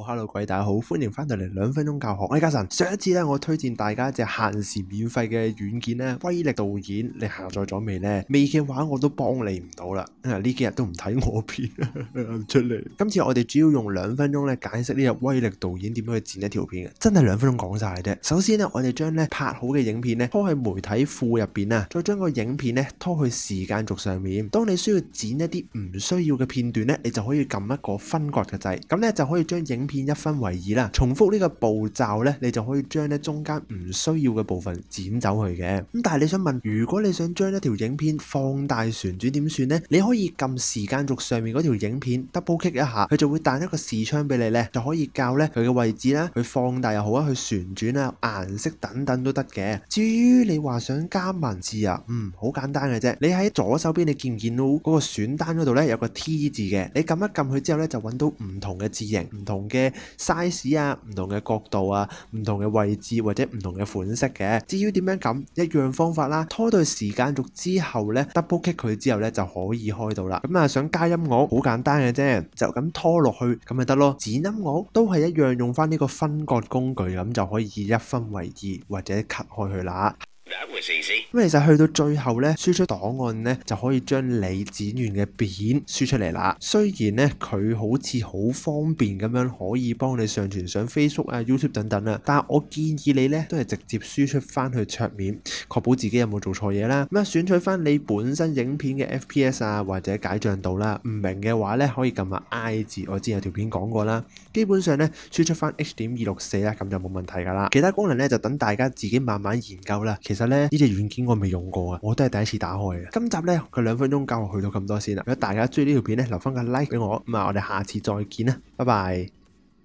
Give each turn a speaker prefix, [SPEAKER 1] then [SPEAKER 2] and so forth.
[SPEAKER 1] h e l l o 各位大家好，欢迎翻到嚟两分钟教学，我系嘉晨，上一次咧，我推荐大家只限时免费嘅软件咧，威力导演，你下载咗未呢？未嘅话，我都帮你唔到啦。呢几日都唔睇我片 出嚟。今次我哋主要用两分钟咧，解释呢只威力导演点样去剪一条片嘅，真系两分钟讲晒啫。首先呢，我哋将咧拍好嘅影片咧拖喺媒体库入边啊，再将个影片咧拖去时间轴上面。当你需要剪一啲唔需要嘅片段咧，你就可以揿一个分割嘅掣，咁咧就可以将影。影片一分为二啦，重复呢个步骤呢，你就可以将咧中间唔需要嘅部分剪走佢嘅。咁但系你想问，如果你想将一条影片放大、旋转点算呢？你可以揿时间轴上面嗰条影片 double click 一下，佢就会弹一个视窗俾你呢，就可以教呢佢嘅位置啦，去放大又好啊，去旋转啊，颜色等等都得嘅。至于你话想加文字啊，嗯，好简单嘅啫。你喺左手边，你见唔见到嗰个选单嗰度呢？有个 T 字嘅？你揿一揿佢之后呢，就揾到唔同嘅字型，唔同。嘅 size 啊，唔同嘅角度啊，唔同嘅位置或者唔同嘅款式嘅，至於點樣咁一樣方法啦，拖到時間軸之後呢 d o u b l e k i c k 佢之後呢，就可以開到啦。咁啊，想加音樂好簡單嘅啫，就咁拖落去咁咪得咯。剪音樂都係一樣，用翻呢個分割工具咁就可以一分为二或者 cut 開佢啦。咁其实去到最后咧，输出档案咧就可以将你剪完嘅片输出嚟啦。虽然咧佢好似好方便咁样，可以帮你上传上 Facebook 啊、YouTube 等等啊，但系我建议你咧都系直接输出翻去桌面，确保自己有冇做错嘢啦。咁啊，选取翻你本身影片嘅 FPS 啊或者解像度啦。唔明嘅话咧，可以揿下 I 字，我之前有条片讲过啦。基本上咧，输出翻 H 点二六四啦，咁就冇问题噶啦。其他功能咧就等大家自己慢慢研究啦。其实。呢只軟件我未用過啊，我都係第一次打開嘅。今集呢，佢兩分鐘教我去到咁多先啦。如果大家中意呢條片呢，留翻個 like 俾我，咁啊我哋下次再見啦，拜拜。